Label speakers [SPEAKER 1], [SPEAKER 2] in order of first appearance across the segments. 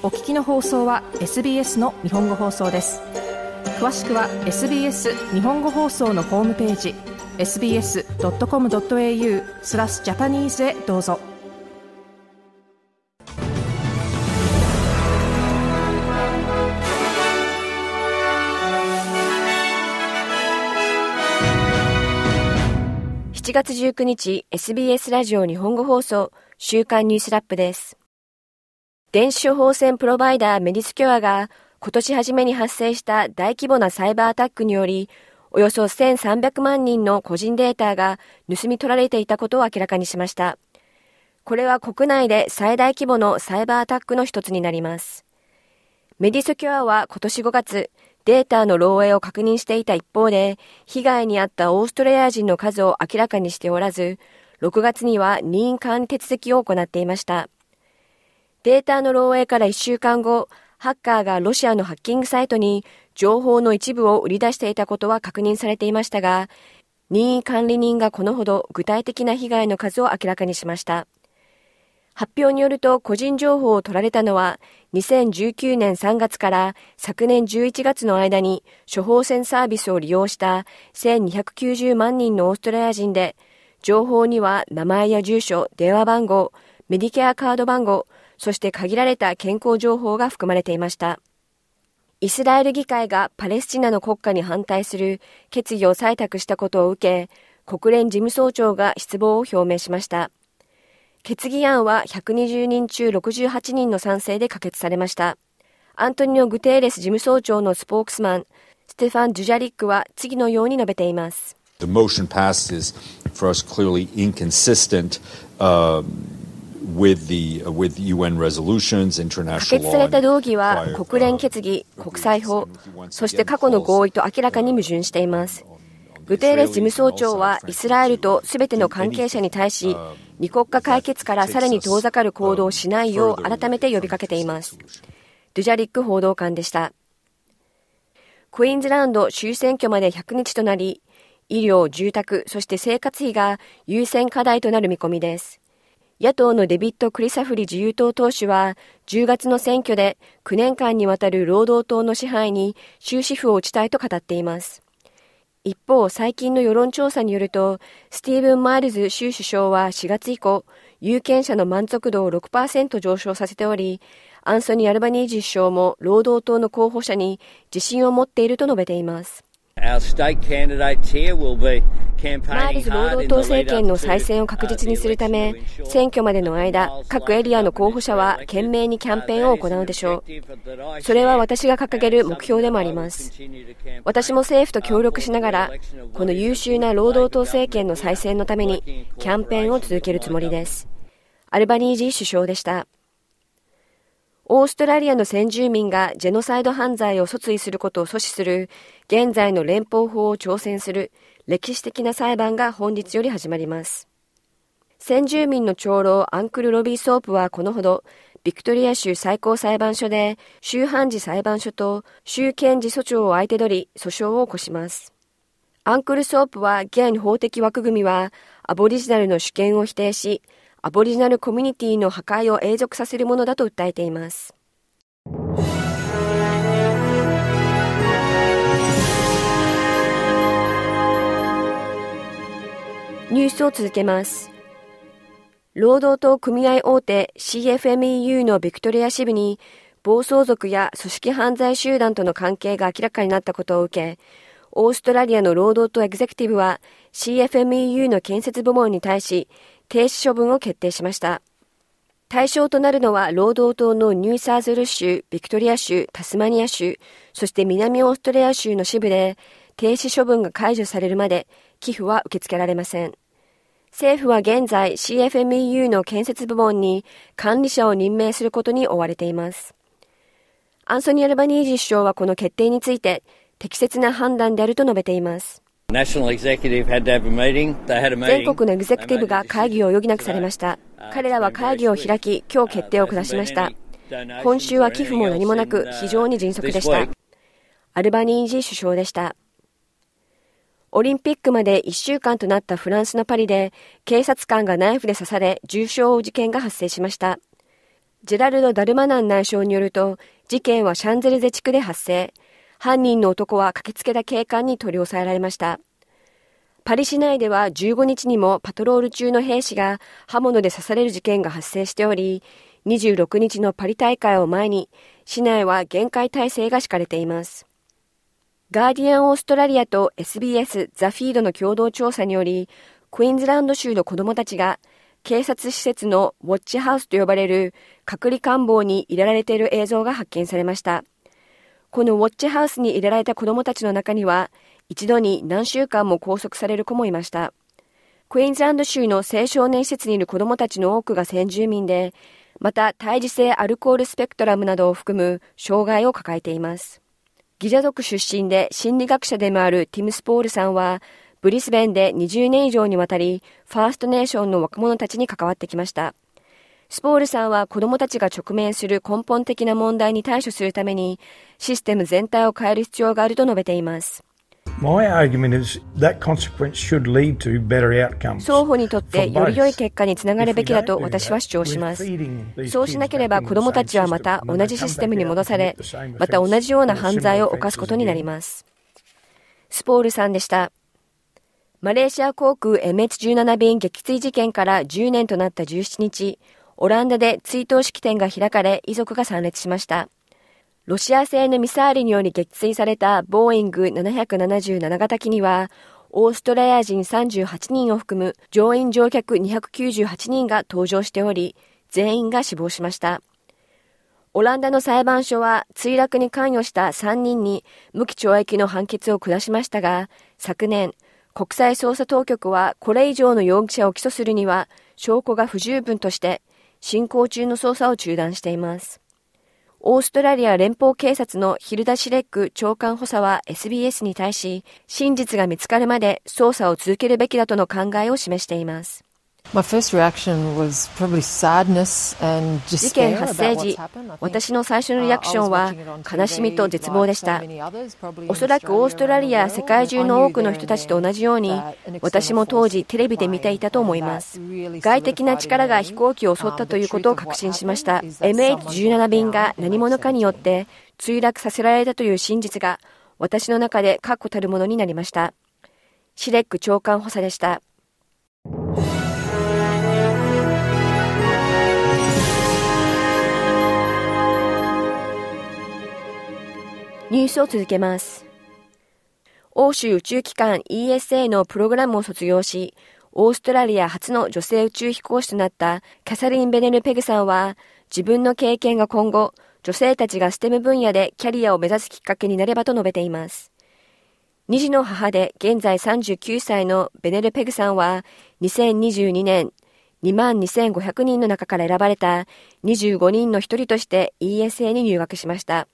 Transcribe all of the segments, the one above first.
[SPEAKER 1] お聞きの放送は SBS の日本語放送です詳しくは SBS 日本語放送のホームページ sbs.com.au スラスジャパニーズへどうぞ7月19日 SBS ラジオ日本語放送週刊ニュースラップです電子処方箋プロバイダーメディスキュアが今年初めに発生した大規模なサイバーアタックにより、およそ1300万人の個人データが盗み取られていたことを明らかにしました。これは国内で最大規模のサイバーアタックの一つになります。メディスキュアは今年5月、データの漏洩を確認していた一方で、被害に遭ったオーストラリア人の数を明らかにしておらず、6月には任意管理手続きを行っていました。データの漏洩から1週間後、ハッカーがロシアのハッキングサイトに情報の一部を売り出していたことは確認されていましたが、任意管理人がこのほど具体的な被害の数を明らかにしました。発表によると個人情報を取られたのは2019年3月から昨年11月の間に処方箋サービスを利用した1290万人のオーストラリア人で情報には名前や住所、電話番号、メディケアカード番号、そして限られた健康情報が含まれていました。イスラエル議会がパレスチナの国家に反対する決議を採択したことを受け、国連事務総長が失望を表明しました。決議案は120人中68人の賛成で可決されました。アントニオ・グテーレス事務総長のスポークスマン、ステファン・ジュジャリックは次のように述べています。The motion p a s s e s for us clearly inconsistent、uh 可決された動議は国連決議、国際法、そして過去の合意と明らかに矛盾しています。グテーレス事務総長はイスラエルとすべての関係者に対し、二国家解決からさらに遠ざかる行動をしないよう改めて呼びかけています。ドゥジャリック報道官でした。クイーンズランド州選挙まで100日となり、医療、住宅、そして生活費が優先課題となる見込みです。野党のデビット・クリサフリ自由党党首は、10月の選挙で9年間にわたる労働党の支配に終止符を打ちたいと語っています。一方、最近の世論調査によると、スティーブン・マイルズ州首相は4月以降、有権者の満足度を6%上昇させており、アンソニー・アルバニージ首相も労働党の候補者に自信を持っていると述べています。マーリス労働党政権の再選を確実にするため、選挙までの間、各エリアの候補者は懸命にキャンペーンを行うでしょう。それは私が掲げる目標でもあります。私も政府と協力しながら、この優秀な労働党政権の再選のために、キャンペーンを続けるつもりです。アルバニージー首相でした。オーストラリアの先住民がジェノサイド犯罪を訴追することを阻止する現在の連邦法を挑戦する歴史的な裁判が本日より始まります先住民の長老アンクル・ロビー・ソープはこのほどビクトリア州最高裁判所で州判事裁判所と州検事訴長を相手取り訴訟を起こしますアンクル・ソープは現法的枠組みはアボリジナルの主権を否定しアボリジナルコミュニティの破壊を永続させるものだと訴えています。ニュースを続けます。労働党組合大手 CFMEU のビクトリア支部に暴走族や組織犯罪集団との関係が明らかになったことを受け、オーストラリアの労働党エグゼクティブは CFMEU の建設部門に対し停止処分を決定しました。対象となるのは労働党のニューサーズル州、ビクトリア州、タスマニア州、そして南オーストリア州の支部で、停止処分が解除されるまで寄付は受け付けられません。政府は現在 CFMEU の建設部門に管理者を任命することに追われています。アンソニー・アルバニージ首相はこの決定について適切な判断であると述べています。全国のエグゼクティブが会議を余儀なくされました。彼らは会議を開き、今日決定を下しました。今週は寄付も何もなく、非常に迅速でした。アルバニージー首相でした。オリンピックまで1週間となったフランスのパリで、警察官がナイフで刺され、重傷を負う事件が発生しました。ジェラルド・ダルマナン内相によると、事件はシャンゼルゼ地区で発生。犯人の男は駆けつけた警官に取り押さえられました。パリ市内では15日にもパトロール中の兵士が刃物で刺される事件が発生しており、26日のパリ大会を前に、市内は厳戒態勢が敷かれています。ガーディアン・オーストラリアと SBS ザ・フィードの共同調査により、クイーンズランド州の子どもたちが警察施設のウォッチハウスと呼ばれる隔離官房に入れられている映像が発見されました。このウォッチハウスに入れられた子どもたちの中には、一度に何週間も拘束される子もいました。クイーンズランド州の青少年施設にいる子どもたちの多くが先住民で、また胎児性アルコールスペクトラムなどを含む障害を抱えています。ギジャ族出身で心理学者でもあるティム・スポールさんは、ブリスベンで20年以上にわたり、ファーストネーションの若者たちに関わってきました。スポールさんは子供たちが直面する根本的な問題に対処するためにシステム全体を変える必要があると述べています。双方にとってより良い結果につながるべきだと私は主張します。そうしなければ子どもたちはまた同じシステムに戻され、また同じような犯罪を犯すことになります。スポールさんでした。マレーシア航空 MH17 便撃墜事件から10年となった17日、オランダで追悼式典が開かれ遺族が参列しました。ロシア製のミサイルにより撃墜されたボーイング777型機には、オーストラリア人38人を含む乗員乗客298人が搭乗しており、全員が死亡しました。オランダの裁判所は墜落に関与した3人に無期懲役の判決を下しましたが、昨年、国際捜査当局はこれ以上の容疑者を起訴するには証拠が不十分として進行中の捜査を中断しています。オーストラリア連邦警察のヒルダ・シレック長官補佐は SBS に対し、真実が見つかるまで捜査を続けるべきだとの考えを示しています。事件発生時、私の最初のリアクションは悲しみと絶望でした。おそらくオーストラリア世界中の多くの人たちと同じように、私も当時テレビで見ていたと思います。外的な力が飛行機を襲ったということを確信しました。MH17 便が何者かによって墜落させられたという真実が、私の中で確固たるものになりました。シレック長官補佐でした。ニュースを続けます。欧州宇宙機関 ESA のプログラムを卒業し、オーストラリア初の女性宇宙飛行士となったキャサリン・ベネル・ペグさんは、自分の経験が今後、女性たちがステム分野でキャリアを目指すきっかけになればと述べています。2児の母で現在39歳のベネル・ペグさんは、2022年、22,500人の中から選ばれた25人の一人として ESA に入学しました。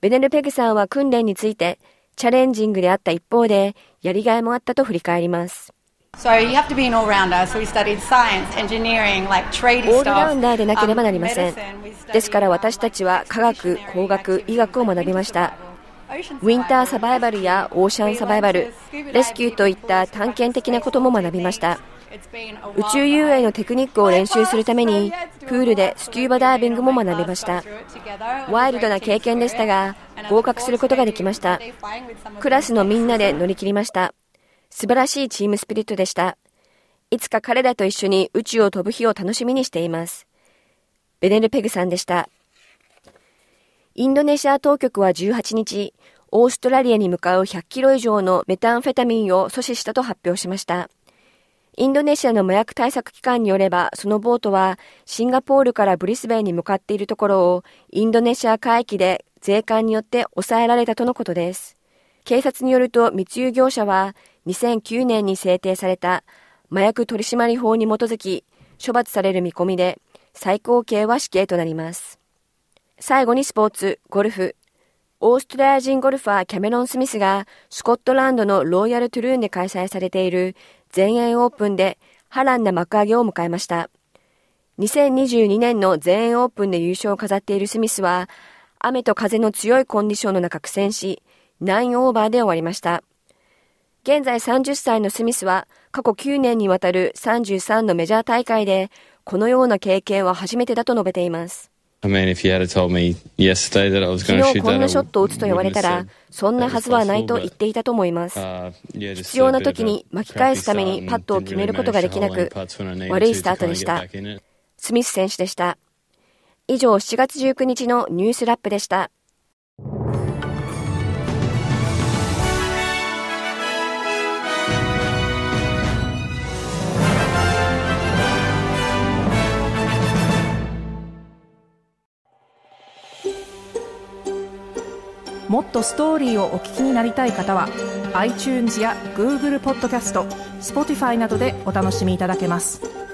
[SPEAKER 1] ベネルペグさんは訓練について、チャレンジングであった一方で、やりがいもあったと振り返ります。オールラウンダーでなければなりません。ですから私たちは科学、工学、医学を学びました。ウィンターサバイバルやオーシャンサバイバル、レスキューといった探検的なことも学びました。宇宙遊泳のテクニックを練習するためにプールでスキューバダイビングも学びましたワイルドな経験でしたが合格することができましたクラスのみんなで乗り切りました素晴らしいチームスピリットでしたいつか彼らと一緒に宇宙を飛ぶ日を楽しみにしていますベネルペグさんでしたインドネシア当局は18日オーストラリアに向かう100キロ以上のメタンフェタミンを阻止したと発表しました。インドネシアの麻薬対策機関によれば、そのボートはシンガポールからブリスベンに向かっているところをインドネシア海域で税関によって抑えられたとのことです。警察によると密輸業者は2009年に制定された麻薬取締法に基づき処罰される見込みで最高刑は死刑となります。最後にスポーツ、ゴルフ。オーストラリア人ゴルファーキャメロン・スミスがスコットランドのロイヤル・トゥルーンで開催されている全英オープンで波乱な幕上げを迎えました。2022年の全英オープンで優勝を飾っているスミスは雨と風の強いコンディションの中苦戦し9オーバーで終わりました。現在30歳のスミスは過去9年にわたる33のメジャー大会でこのような経験は初めてだと述べています。昨日こんなショットを打つと言われたら、そんなはずはないと言っていたと思います。必要な時に巻き返すためにパットを決めることができなく、悪いスタートでした。スミス選手でした。以上、7月19日のニュースラップでした。もっとストーリーをお聞きになりたい方は iTunes や Google ポッドキャスト Spotify などでお楽しみいただけます